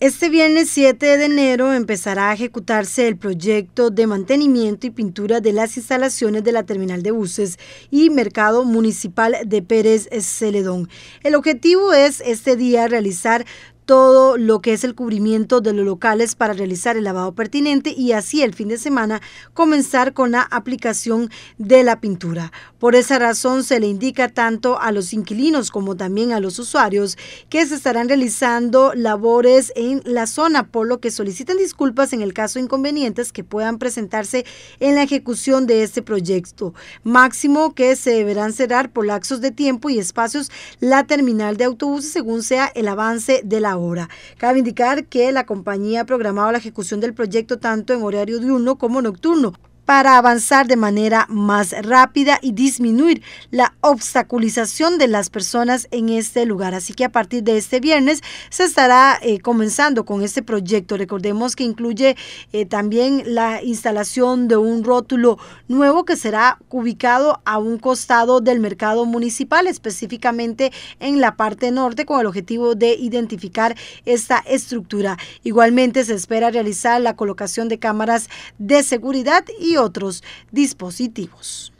Este viernes 7 de enero empezará a ejecutarse el proyecto de mantenimiento y pintura de las instalaciones de la terminal de buses y mercado municipal de Pérez Celedón. El objetivo es este día realizar todo lo que es el cubrimiento de los locales para realizar el lavado pertinente y así el fin de semana comenzar con la aplicación de la pintura. Por esa razón se le indica tanto a los inquilinos como también a los usuarios que se estarán realizando labores en la zona, por lo que solicitan disculpas en el caso de inconvenientes que puedan presentarse en la ejecución de este proyecto. Máximo que se deberán cerrar por lapsos de tiempo y espacios la terminal de autobuses según sea el avance de la Cabe indicar que la compañía ha programado la ejecución del proyecto tanto en horario diurno como nocturno, para avanzar de manera más rápida y disminuir la obstaculización de las personas en este lugar. Así que a partir de este viernes se estará eh, comenzando con este proyecto. Recordemos que incluye eh, también la instalación de un rótulo nuevo que será ubicado a un costado del mercado municipal, específicamente en la parte norte, con el objetivo de identificar esta estructura. Igualmente se espera realizar la colocación de cámaras de seguridad y otros dispositivos.